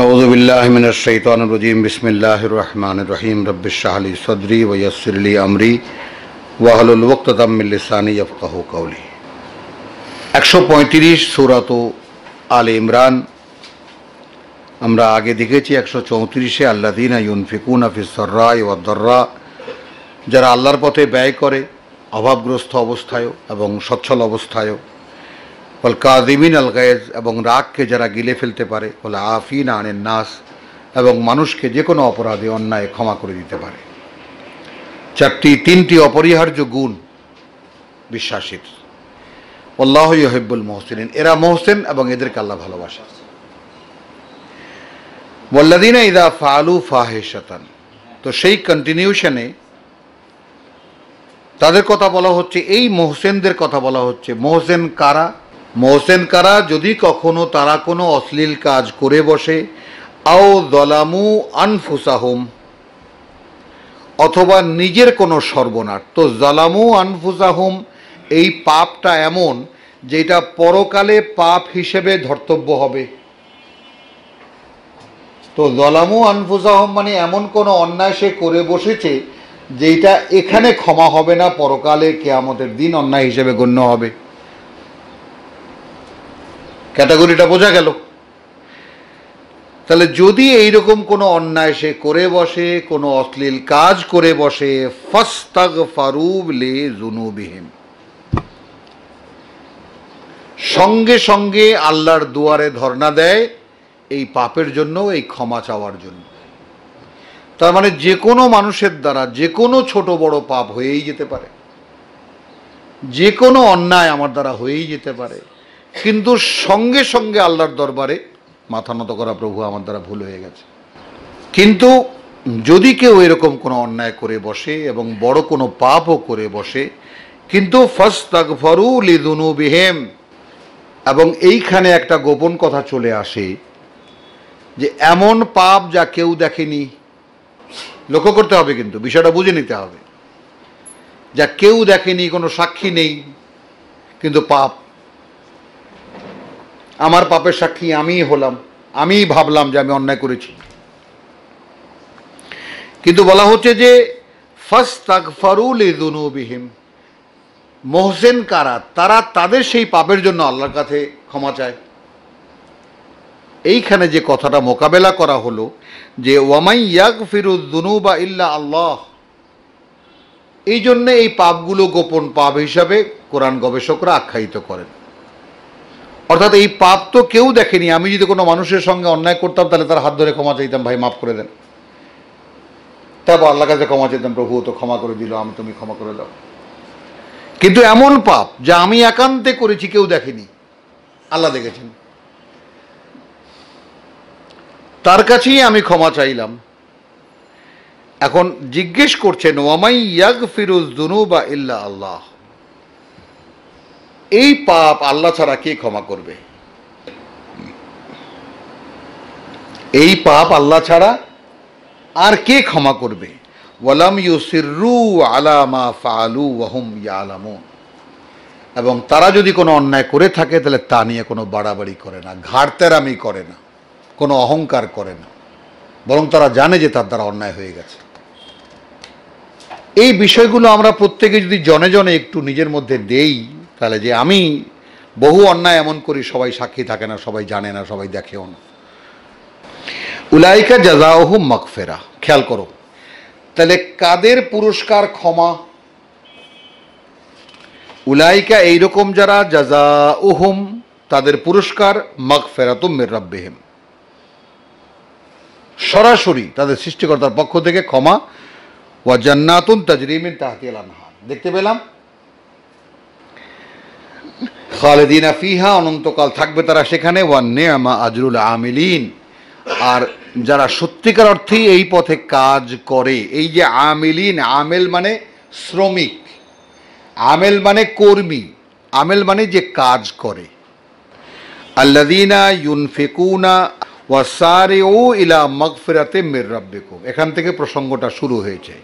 أعوذ بالله من الشيطان الرجيم بسم الله الرحمن الرحيم رب اشرح لي صدري ويسر لي أمري واحلل عقدة من لساني يفقهوا قولي 135 সূরাত আল ইমরান আমরা আগে দেখেছি 134 এ আল্লাযিনা ইউনফিকুনা ফিস সরাই ওয়াদ দাররা যারা আল্লাহর পথে ব্যয় করে অভাবগ্রস্ত অবস্থায় এবং সচ্ছল অবস্থায় ওল কাজিমিন আল গায়েজ এবং রাগকে যারা গিলে ফেলতে পারে ফলে আফিন আনের নাস এবং মানুষকে যে কোনো অপরাধে অন্যায় ক্ষমা করে দিতে পারে চারটি তিনটি অপরিহার্য গুণ বিশ্বাসীর আল্লাহ ইহেব্বুল মহসেন এরা মোহসেন এবং এদেরকে আল্লাহ ভালোবাসা বল্লাদিনা ইদা ফালু ফাহেশাতান তো সেই কন্টিনিউশনে তাদের কথা বলা হচ্ছে এই মোহসেনদের কথা বলা হচ্ছে মোহসেন কারা মোহসেন কারা যদি কখনো তারা কোনো অশ্লীল কাজ করে বসে আও দলামু আনফুসাহুম অথবা নিজের কোনো সর্বনাশ তো জলামু আনফুসাহুম এই পাপটা এমন যেটা পরকালে পাপ হিসেবে ধর্তব্য হবে তো জলামু আনফুসাহম মানে এমন কোনো অন্যায় সে করে বসেছে যেটা এখানে ক্ষমা হবে না পরকালে কেয়ামতের দিন অন্যায় হিসেবে গণ্য হবে ক্যাটাগরিটা বোঝা গেল তাহলে যদি এইরকম কোনো অন্যায় সে করে বসে কোনো অশ্লীল কাজ করে বসে ফাস্তাগ ফারুব লে জুনুবিহীন সঙ্গে সঙ্গে আল্লাহর দুয়ারে ধর্ণা দেয় এই পাপের জন্য এই ক্ষমা চাওয়ার জন্য তার মানে যে কোনো মানুষের দ্বারা যে কোনো ছোট বড় পাপ হয়েই যেতে পারে যে কোনো অন্যায় আমার দ্বারা হয়েই যেতে পারে কিন্তু সঙ্গে সঙ্গে আল্লাহর দরবারে মাথা নত করা প্রভু আমার দ্বারা ভুল হয়ে গেছে কিন্তু যদি কেউ এরকম কোনো অন্যায় করে বসে এবং বড় কোনো পাপও করে বসে কিন্তু ফরু লিদুনু বিহেম এবং এইখানে একটা গোপন কথা চলে আসে যে এমন পাপ যা কেউ দেখেনি লক্ষ্য করতে হবে কিন্তু বিষয়টা বুঝে নিতে হবে যা কেউ দেখেনি কোনো সাক্ষী নেই কিন্তু পাপ আমার পাপের সাক্ষী আমিই হলাম আমিই ভাবলাম যে আমি অন্যায় করেছি কিন্তু বলা হচ্ছে যে ফার্স্ট তাক ইদুনুবিহীম মোহসেন কারা তারা তাদের সেই পাপের জন্য আল্লাহর কাছে ক্ষমা চায় এইখানে যে কথাটা মোকাবেলা করা হলো যে ওয়ামাই ইয়াক ফিরুদ্দুনু বা ইল্লা আল্লাহ এই জন্যে এই পাপগুলো গোপন পাপ হিসাবে কোরআন গবেষকরা আখ্যায়িত করেন অর্থাৎ এই পাপ তো কেউ দেখেনি আমি যদি কোনো মানুষের সঙ্গে অন্যায় করতাম তাহলে তার হাত ধরে ক্ষমা চাইতাম ভাই মাফ করে দেন তারপর আল্লাহ কাছে ক্ষমা চাইতাম প্রভু তো ক্ষমা করে দিল আমি তুমি ক্ষমা করে দাও কিন্তু এমন পাপ যা আমি একান্তে করেছি কেউ দেখেনি আল্লাহ দেখেছেন তার কাছেই আমি ক্ষমা চাইলাম এখন জিজ্ঞেস করছেন ওয়ামাই ইয়াগ ফিরুজ দুনু বা ইল্লা আল্লাহ এই পাপ আল্লাহ ছাড়া কে ক্ষমা করবে এই পাপ আল্লাহ ছাড়া আর কে ক্ষমা করবে ওয়ালাম ইউসিরু আলামা ফালু ওয়াহুম এবং তারা যদি কোনো অন্যায় করে থাকে তাহলে তা নিয়ে কোনো বাড়াবাড়ি করে না ঘাড়তেরামি করে না কোনো অহংকার করে না বরং তারা জানে যে তার দ্বারা অন্যায় হয়ে গেছে এই বিষয়গুলো আমরা প্রত্যেকে যদি জনে জনে একটু নিজের মধ্যে দেই তাহলে যে আমি বহু অন্যায় এমন করি সবাই সাক্ষী থাকে না সবাই জানে না সবাই দেখেও না উলাইকা জাজাওহু মকফেরা খেয়াল করো তাহলে কাদের পুরস্কার ক্ষমা উলাইকা এইরকম যারা জাজা তাদের পুরস্কার মগ ফেরাতুম মির সরাসরি তাদের সৃষ্টিকর্তার পক্ষ থেকে ক্ষমা ওয়া জান্নাতুন তাজরিমিন তাহতিয়াল আনহার দেখতে পেলাম খালেদিনা ফিহা অনন্তকাল থাকবে তারা সেখানে ওয়ান নেয়ামা আজরুল আমিলিন আর যারা সত্যিকার অর্থেই এই পথে কাজ করে এই যে আমিলিন আমেল মানে শ্রমিক আমেল মানে কর্মী আমেল মানে যে কাজ করে আল্লাদিনা ইউনফেকুনা ওয়াসারে ও ইলা মগফিরাতে মির রাব্বিকুম এখান থেকে প্রসঙ্গটা শুরু হয়েছে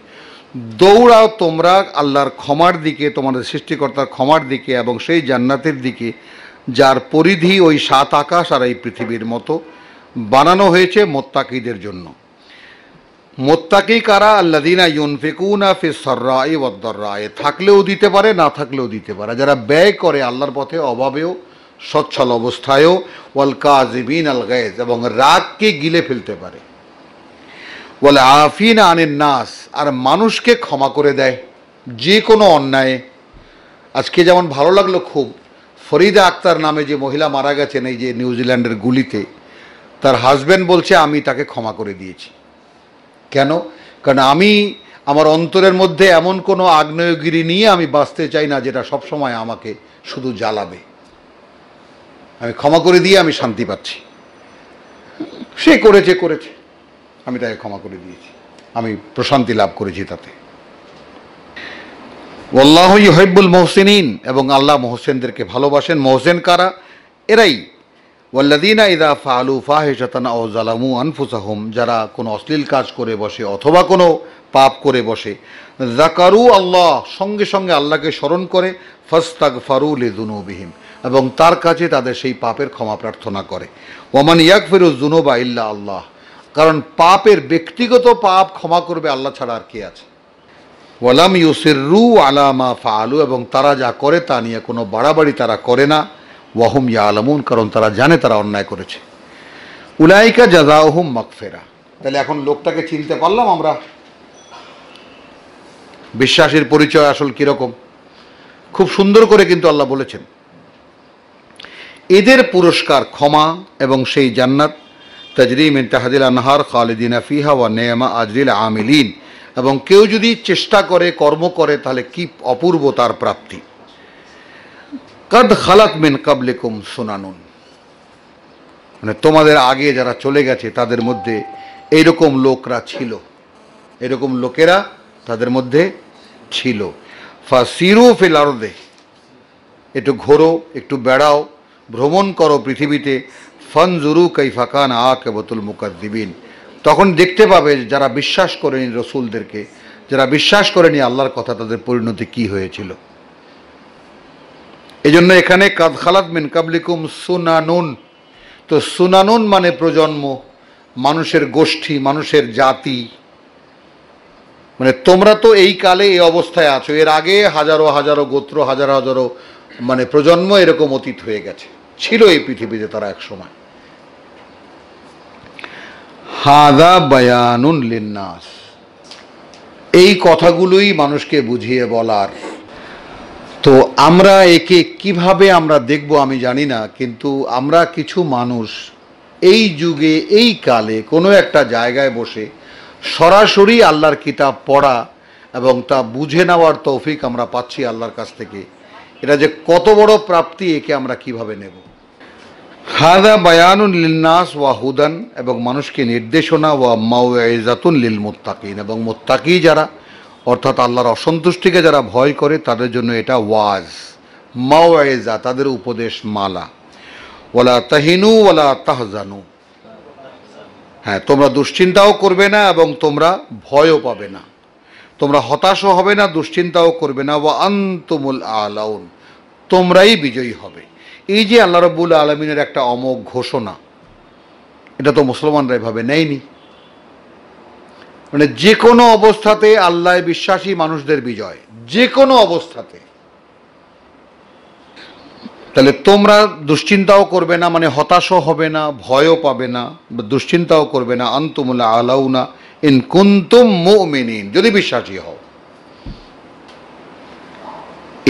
দৌড়াও তোমরা আল্লাহর ক্ষমার দিকে তোমাদের সৃষ্টিকর্তার ক্ষমার দিকে এবং সেই জান্নাতের দিকে যার পরিধি ওই সাত আকাশ আর এই পৃথিবীর মতো বানানো হয়েছে মোত্তাকিদের জন্য মোত্তাকি কারা আল্লাদিনা ইউনফিকুনা ফি সর্রায় ওদ্দর্রায় থাকলেও দিতে পারে না থাকলেও দিতে পারে যারা ব্যয় করে আল্লাহর পথে অভাবেও সচ্ছল অবস্থায়ও ওয়াল কাজিবিন আল গায়েজ এবং রাগকে গিলে ফেলতে পারে বলে আফিন আনের নাস আর মানুষকে ক্ষমা করে দেয় যে কোনো অন্যায় আজকে যেমন ভালো লাগলো খুব ফরিদা আক্তার নামে যে মহিলা মারা গেছেন এই যে নিউজিল্যান্ডের গুলিতে তার হাজব্যান্ড বলছে আমি তাকে ক্ষমা করে দিয়েছি কেন কারণ আমি আমার অন্তরের মধ্যে এমন কোনো আগ্নেয়গিরি নিয়ে আমি বাঁচতে চাই না যেটা সবসময় আমাকে শুধু জ্বালাবে আমি ক্ষমা করে দিয়ে আমি শান্তি পাচ্ছি সে করেছে করেছে আমি তাকে ক্ষমা করে দিয়েছি আমি প্রশান্তি লাভ করেছি তাতে ওল্লাহ হৈবুল মোহসেনিন এবং আল্লাহ মোহসেনদেরকে ভালোবাসেন মোহসেন কারা এরাই ওয়াল্লাদিনা ইদা ফালু ফাহেশাতানা ও জালামু আনফুসাহম যারা কোনো অশ্লীল কাজ করে বসে অথবা কোনো পাপ করে বসে জাকারু আল্লাহ সঙ্গে সঙ্গে আল্লাহকে স্মরণ করে ফস্তাক ফারু বিহীন এবং তার কাছে তাদের সেই পাপের ক্ষমা প্রার্থনা করে ওমান ইয়াক ফিরুজ জুনুবা ইল্লা আল্লাহ কারণ পাপের ব্যক্তিগত পাপ ক্ষমা করবে আল্লাহ ছাড়া আর কে আছে ওয়ালাম ইউসিরু আলামা ফালু এবং তারা যা করে তা নিয়ে কোনো বাড়াবাড়ি তারা করে না ওয়াহুম ইয়া আলামুন কারণ তারা জানে তারা অন্যায় করেছে উলাইকা জাজাউহুম মকফেরা তাহলে এখন লোকটাকে চিনতে পারলাম আমরা বিশ্বাসের পরিচয় আসল কীরকম খুব সুন্দর করে কিন্তু আল্লাহ বলেছেন এদের পুরস্কার ক্ষমা এবং সেই জান্নাত তাজরি মিন তাহাদিল আনহার খালিদিন ফিহা ওয়া নেমা আজরিল আমিলিন এবং কেউ যদি চেষ্টা করে কর্ম করে তাহলে কি অপূর্ব তার প্রাপ্তি কদ খালাক মিন কাবলিকুম সুনানুন মানে তোমাদের আগে যারা চলে গেছে তাদের মধ্যে এরকম লোকরা ছিল এরকম লোকেরা তাদের মধ্যে ছিল ফা সিরু ফিল আরদে একটু ঘোরো একটু বেড়াও ভ্রমণ করো পৃথিবীতে ফন জুরু আ কেবতুল মুকাদ্দিবিন তখন দেখতে পাবে যারা বিশ্বাস করেনি রসুলদেরকে যারা বিশ্বাস করেনি আল্লাহর কথা তাদের পরিণতি কি হয়েছিল এজন্য এখানে কাদখালাত মিন কাবলিকুম সুনানুন তো সুনানুন মানে প্রজন্ম মানুষের গোষ্ঠী মানুষের জাতি মানে তোমরা তো এই কালে এই অবস্থায় আছো এর আগে হাজারো হাজারো গোত্র হাজারো হাজারো মানে প্রজন্ম এরকম অতীত হয়ে গেছে ছিল এই পৃথিবীতে তারা এক সময় হাদা বায়ানুন লিন্নাস এই কথাগুলোই মানুষকে বুঝিয়ে বলার তো আমরা একে কিভাবে আমরা দেখব আমি জানি না কিন্তু আমরা কিছু মানুষ এই যুগে এই কালে কোনো একটা জায়গায় বসে সরাসরি আল্লাহর কিতাব পড়া এবং তা বুঝে নেওয়ার তৌফিক আমরা পাচ্ছি আল্লাহর কাছ থেকে এটা যে কত বড় প্রাপ্তি একে আমরা কিভাবে নেব হাদা বায়ানুন লিলনাস ওয়া হুদান এবং মানুষকে নির্দেশনা ওয়া মাউজাতুন লিল মোত্তাকিন এবং মোত্তাকি যারা অর্থাৎ আল্লাহর অসন্তুষ্টিকে যারা ভয় করে তাদের জন্য এটা ওয়াজ মাওয়াইজা তাদের উপদেশ মালা ওলা তাহিনু ওলা তাহজানু হ্যাঁ তোমরা দুশ্চিন্তাও করবে না এবং তোমরা ভয়ও পাবে না তোমরা হতাশও হবে না দুশ্চিন্তাও করবে না ওয়া আন্তমুল আলাউন তোমরাই বিজয়ী হবে এই যে আল্লাহ রব্বুল আলমিনের একটা অমোঘ ঘোষণা এটা তো মুসলমানরা এভাবে নেয়নি মানে যে কোনো অবস্থাতে আল্লাহ বিশ্বাসী মানুষদের বিজয় যে কোনো অবস্থাতে তাহলে তোমরা দুশ্চিন্তাও করবে না মানে হতাশও হবে না ভয়ও পাবে না দুশ্চিন্তাও করবে না আন্তমুলা আলাউনা ইন কুন্তুম মেন যদি বিশ্বাসী হও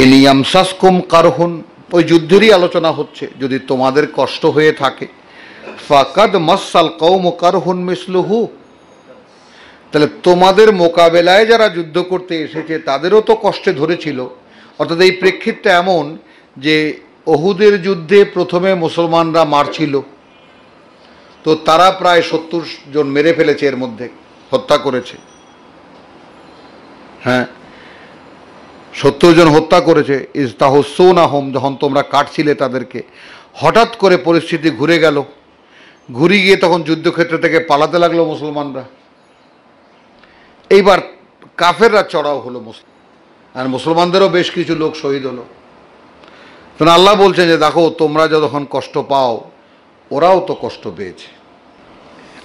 ইনিয়াম সাসকুম কারহুন ওই যুদ্ধেরই আলোচনা হচ্ছে যদি তোমাদের কষ্ট হয়ে থাকে ফাকাদ মাসাল কৌম হন মিসলুহু তাহলে তোমাদের মোকাবেলায় যারা যুদ্ধ করতে এসেছে তাদেরও তো কষ্টে ধরেছিল অর্থাৎ এই প্রেক্ষিতটা এমন যে অহুদের যুদ্ধে প্রথমে মুসলমানরা মারছিল তো তারা প্রায় সত্তর জন মেরে ফেলেছে এর মধ্যে হত্যা করেছে হ্যাঁ সত্তর জন হত্যা করেছে তাহ সোনা হোম যখন তোমরা কাটছিলে তাদেরকে হঠাৎ করে পরিস্থিতি ঘুরে গেল ঘুরে গিয়ে তখন যুদ্ধক্ষেত্র থেকে পালাতে লাগলো মুসলমানরা এইবার কাফেররা চড়াও হলো মুসলিম আর মুসলমানদেরও বেশ কিছু লোক শহীদ হলো তখন আল্লাহ বলছেন যে দেখো তোমরা যখন কষ্ট পাও ওরাও তো কষ্ট পেয়েছে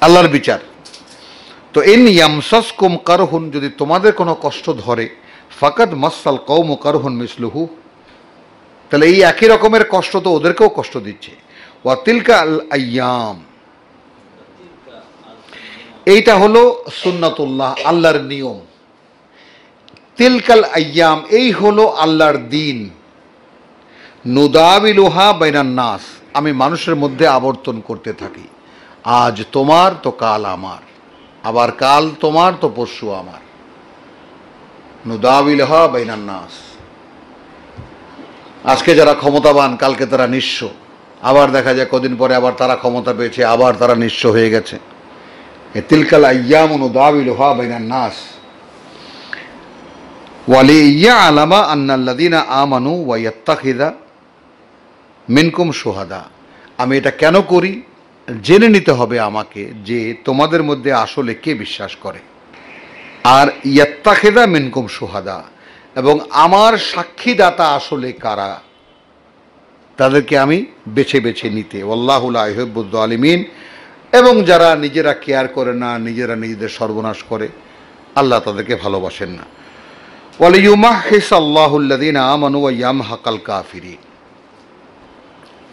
আল্লাহর বিচার তো এন ইয়ামসাস কুম কারহুন যদি তোমাদের কোনো কষ্ট ধরে ফকত মাসাল কৌম করহন মিসলুহু তাহলে এই একই রকমের কষ্ট তো ওদেরকেও কষ্ট দিচ্ছে ওয়া তিলকা আল আয়াম এইটা হলো সুন্নাতুল্লাহ আল্লাহর নিয়ম তিলকাল আয়াম এই হলো আল্লাহর দিন নুদাবিলুহা বাইনান নাস আমি মানুষের মধ্যে আবর্তন করতে থাকি আজ তোমার তো কাল আমার আবার কাল তোমার তো পরশু আমার নুদাবিলহা বাইনান্নাস আজকে যারা ক্ষমতাবান কালকে তারা নিঃস্ব আবার দেখা যায় কদিন পরে আবার তারা ক্ষমতা পেয়েছে আবার তারা নিঃস্ব হয়ে গেছে এ তিলকাল আয়াম নুদাবিলহা বাইনান্নাস ওয়ালি ইয়া আলামা আন্নাল্লাদিনা আমানু ওয়াইয়াত্তাখিদা মিনকুম সোহাদা আমি এটা কেন করি জেনে নিতে হবে আমাকে যে তোমাদের মধ্যে আসলে কে বিশ্বাস করে আর খেদা মিনকুম সুহাদা এবং আমার সাক্ষীদাতা আসলে কারা তাদেরকে আমি বেছে বেছে নিতে আল্লাহুল আহবুদ্দ আলিমিন এবং যারা নিজেরা কেয়ার করে না নিজেরা নিজেদের সর্বনাশ করে আল্লাহ তাদেরকে ভালোবাসেন না আমানু হাকাল কাফিরি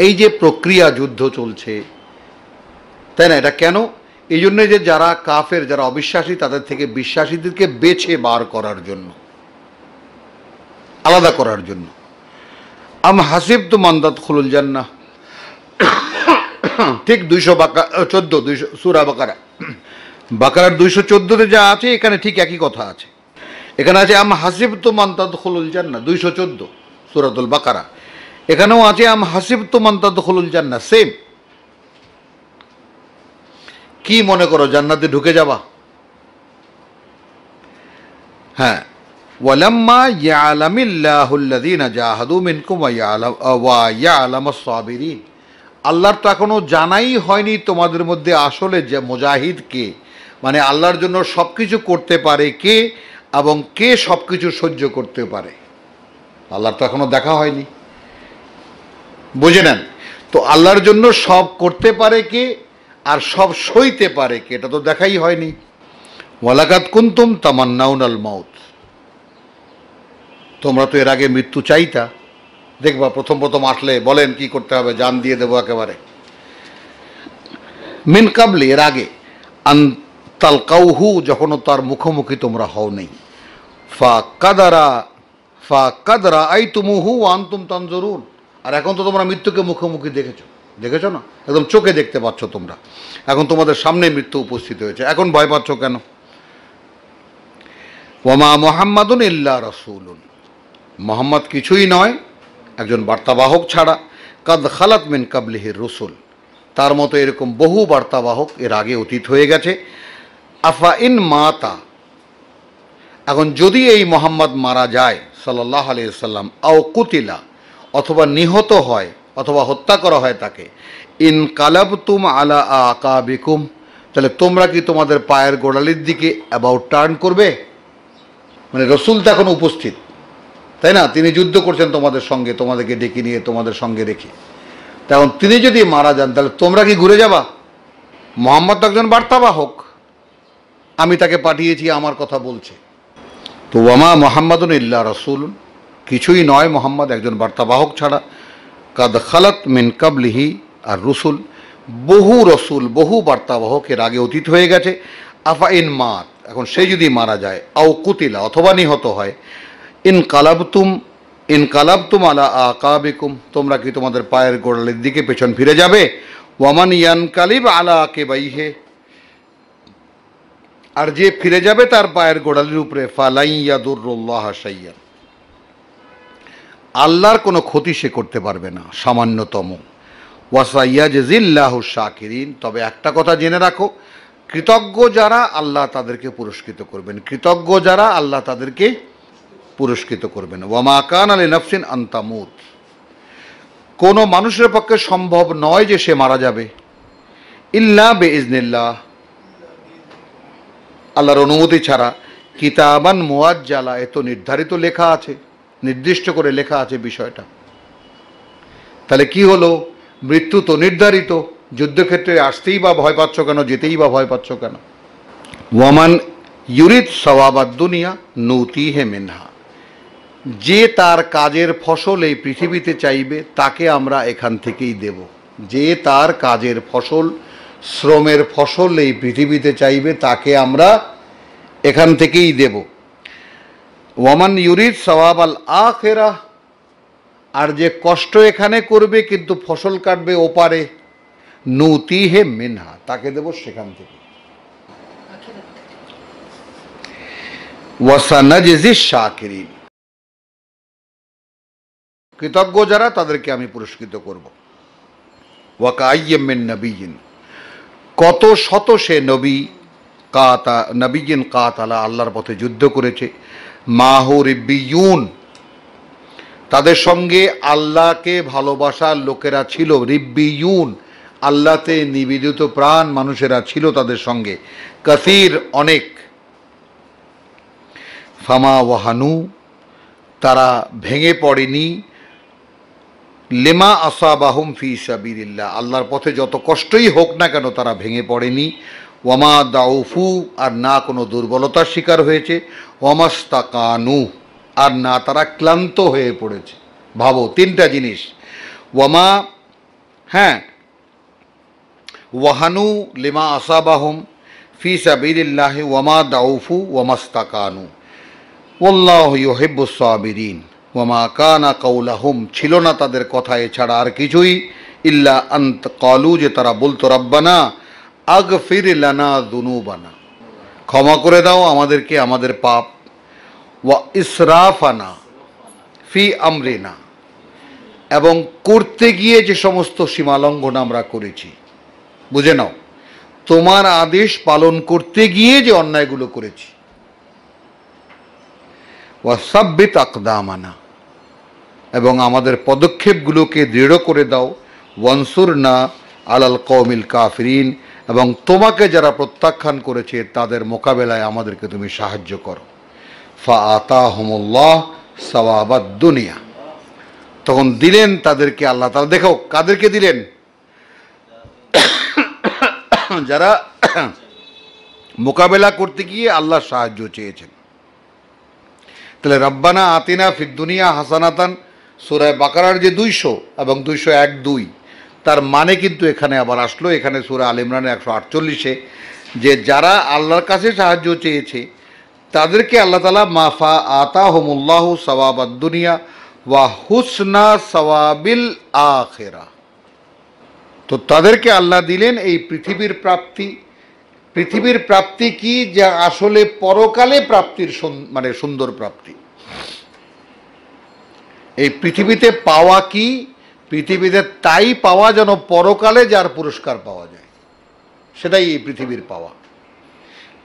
এই যে প্রক্রিয়া যুদ্ধ চলছে তাই না এটা কেন এই জন্যে যে যারা কাফের যারা অবিশ্বাসী তাদের থেকে বিশ্বাসীদেরকে বেছে বার করার জন্য আলাদা করার জন্য আম হাসিব তো মান্দাত খুলুল জান্না ঠিক দুইশো বাকা চোদ্দো দুইশো সুরা বাকারা বাকারার দুইশো চোদ্দোতে যা আছে এখানে ঠিক একই কথা আছে এখানে আছে আম হাসিব তো মান্তাদ খুলুল জান্না দুইশো চোদ্দো সুরাতুল বাকারা এখানেও আছে আম হাসিব তো মান্তাদ খুলুল জান্না সেম কি মনে করো জান্নাতে ঢুকে যাবা হ্যাঁ ওয়ালাম্মা ইয়ালামিল্লাহুল্লাযীনা জাহাদু মিনকুম ওয়া ইয়ালামাস সাবিরিন আল্লাহর তো এখনো জানাই হয়নি তোমাদের মধ্যে আসলে যে মুজাহিদ কে মানে আল্লাহর জন্য সব কিছু করতে পারে কে এবং কে সব কিছু সহ্য করতে পারে আল্লাহর তো এখনো দেখা হয়নি বুঝে নেন তো আল্লাহর জন্য সব করতে পারে কে আর সব সইতে পারে কি এটা তো দেখাই হয়নি ওয়ালাকাত কুন্তুম তামান্নাউন আল মাউত তোমরা তো এর আগে মৃত্যু চাইতা দেখবা প্রথম প্রথম আসলে বলেন কি করতে হবে জান দিয়ে দেবো একেবারে মিন কাবলি এর আগে তালকাউহু যখন তার মুখোমুখি তোমরা হও নেই ফা কাদারা ফা কাদারা আই তুমুহু আন তুম তানজরুন আর এখন তো তোমরা মৃত্যুকে মুখোমুখি দেখেছো দেখেছো না একদম চোখে দেখতে পাচ্ছ তোমরা এখন তোমাদের সামনে মৃত্যু উপস্থিত হয়েছে এখন ভয় পাচ্ছ কেন ওমা মোহাম্মদুন ইল্লা রসুলুন মোহাম্মদ কিছুই নয় একজন বার্তাবাহক ছাড়া কাদ খালাত মিন কাবলিহির রসুল তার মতো এরকম বহু বার্তাবাহক এর আগে অতীত হয়ে গেছে আফা ইন মাতা এখন যদি এই মোহাম্মদ মারা যায় সাল্লাহ আলিয়াল্লাম আও কুতিলা অথবা নিহত হয় অথবা হত্যা করা হয় তাকে ইন তুম আলা আকাবিকুম তাহলে তোমরা কি তোমাদের পায়ের গোড়ালির দিকে অ্যাবাউট টার্ন করবে মানে রসুল তো এখন উপস্থিত তাই না তিনি যুদ্ধ করছেন তোমাদের সঙ্গে তোমাদেরকে ডেকে নিয়ে তোমাদের সঙ্গে রেখে তখন তিনি যদি মারা যান তাহলে তোমরা কি ঘুরে যাবা মোহাম্মদ একজন বার্তাবাহক আমি তাকে পাঠিয়েছি আমার কথা বলছে তো ওয়ামা মোহাম্মদ ইল্লা রসুল কিছুই নয় মোহাম্মদ একজন বার্তাবাহক ছাড়া কাদ খালাত মিন কাবলিহি আর রসুল বহু রসুল বহু বার্তাবাহকের আগে অতীত হয়ে গেছে আফা ইন মাত এখন সে যদি মারা যায় আও কুতিলা অথবা নিহত হয় ইন কালাবতুম ইন কালাবতুম আলা আকাবিকুম তোমরা কি তোমাদের পায়ের গোড়ালের দিকে পেছন ফিরে যাবে ওয়ামান ইয়ান কালিব আলা আকে বাইহে আর যে ফিরে যাবে তার পায়ের গোড়ালির উপরে ফালাইয়া দুর্রল্লাহ সাইয়া আল্লাহর কোনো ক্ষতি সে করতে পারবে না সামান্যতম ওয়াসাইয়াজিল্লাহ শাকিরিন তবে একটা কথা জেনে রাখো কৃতজ্ঞ যারা আল্লাহ তাদেরকে পুরস্কৃত করবেন কৃতজ্ঞ যারা আল্লাহ তাদেরকে পুরস্কৃত করবেন ওয়ামা কান আলী নফসিন আন্তামুদ কোনো মানুষের পক্ষে সম্ভব নয় যে সে মারা যাবে ইল্লা বে ইজনিল্লাহ আল্লাহর অনুমতি ছাড়া কিতাবান মোয়াজ্জালা এত নির্ধারিত লেখা আছে নির্দিষ্ট করে লেখা আছে বিষয়টা তাহলে কি হলো মৃত্যু তো নির্ধারিত যুদ্ধক্ষেত্রে আসতেই বা ভয় পাচ্ছ কেন যেতেই বা ভয় পাচ্ছ কেন ওয়ামান ইউরিত সবাবাদ দুনিয়া নৌতি হে মেনহা যে তার কাজের ফসল এই পৃথিবীতে চাইবে তাকে আমরা এখান থেকেই দেব যে তার কাজের ফসল শ্রমের ফসল এই পৃথিবীতে চাইবে তাকে আমরা এখান থেকেই দেবো ওয়ামান ইউরিদ সওয়াব আল আখেরা আর যে কষ্ট এখানে করবে কিন্তু ফসল কাটবে ওপারে নতি হে মিনহা তাকে দেব সেখান থেকে কৃতজ্ঞ যারা তাদেরকে আমি পুরস্কৃত করব নবীন কত শত সে নবী কাতা নবীন কাতালা আল্লাহর পথে যুদ্ধ করেছে মাহু রিব্বিউন তাদের সঙ্গে আল্লাহকে ভালোবাসার লোকেরা ছিল রিব্বিউন আল্লাতে নিবেদিত প্রাণ মানুষেরা ছিল তাদের সঙ্গে কাসির অনেক ফামা ওয়াহানু তারা ভেঙে পড়েনি লেমা আসাবাহুম ফি সাবিরিল্লাহ আল্লাহর পথে যত কষ্টই হোক না কেন তারা ভেঙে পড়েনি ওমা দাউফু আর না কোনো দুর্বলতার শিকার হয়েছে অমাস্তা কানু আর না তারা ক্লান্ত হয়ে পড়েছে ভাবো তিনটা জিনিস ওমা হ্যাঁ ওয়াহানু লিমা আসাবাহম ফি সাবিল্লাহ ওয়ামা দাউফু ওমাস্তা কানু ওল্লাহ ইহেবুসাবিরিন ওয়ামা কানা কৌলাহুম ছিল না তাদের কথা এছাড়া আর কিছুই ইল্লা আন্ত কলু যে তারা বলতো রব্বানা আগ ফির লানা দুনুবানা ক্ষমা করে দাও আমাদেরকে আমাদের পাপ ওয়া ইসরাফানা ফি আমরিনা এবং করতে গিয়ে যে সমস্ত সীমালঙ্ঘন আমরা করেছি বুঝে নাও তোমার আদেশ পালন করতে গিয়ে যে অন্যায়গুলো করেছি সাব্বিত আকদামানা এবং আমাদের পদক্ষেপগুলোকে দৃঢ় করে দাও ওয়ানসুর না আলাল কৌমিল কাফরিন এবং তোমাকে যারা প্রত্যাখ্যান করেছে তাদের মোকাবেলায় আমাদেরকে তুমি সাহায্য করো ফা আতা হমুল্লাহ সওয়াবাদ দুনিয়া তখন দিলেন তাদেরকে আল্লাহ তালা দেখো কাদেরকে দিলেন যারা মোকাবেলা করতে গিয়ে আল্লাহ সাহায্য চেয়েছেন তাহলে রব্বানা আতিনা ফিদ্দুনিয়া হাসানাতান সুরায় বাকারার যে দুইশো এবং দুইশো এক দুই তার মানে কিন্তু এখানে আবার আসলো এখানে সুরা আল ইমরান একশো আটচল্লিশে যে যারা আল্লাহর কাছে সাহায্য চেয়েছে তাদেরকে আল্লাহ তালা মাফা আতা হোমুল্লাহ সওয়াবাদ দুনিয়া ওয়া হুসনা সবাবিল আখেরা তো তাদেরকে আল্লাহ দিলেন এই পৃথিবীর প্রাপ্তি পৃথিবীর প্রাপ্তি কি যা আসলে পরকালে প্রাপ্তির মানে সুন্দর প্রাপ্তি এই পৃথিবীতে পাওয়া কি পৃথিবীতে তাই পাওয়া যেন পরকালে যার পুরস্কার পাওয়া যায় সেটাই এই পৃথিবীর পাওয়া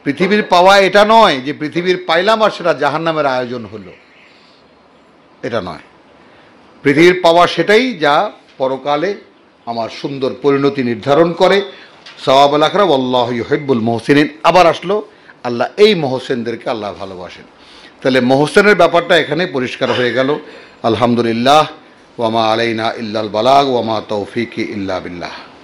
পৃথিবীর পাওয়া এটা নয় যে পৃথিবীর পাইলাম আর সেটা জাহান্নামের আয়োজন হলো এটা নয় পৃথিবীর পাওয়া সেটাই যা পরকালে আমার সুন্দর পরিণতি নির্ধারণ করে সবাব আলাকরা আল্লাহ হেব্বুল মহসিন আবার আসলো আল্লাহ এই মহসেনদেরকে আল্লাহ ভালোবাসেন তাহলে মহসেনের ব্যাপারটা এখানে পরিষ্কার হয়ে গেল আলহামদুলিল্লাহ وما علينا إلا البلاغ وما توفيقي إلا بالله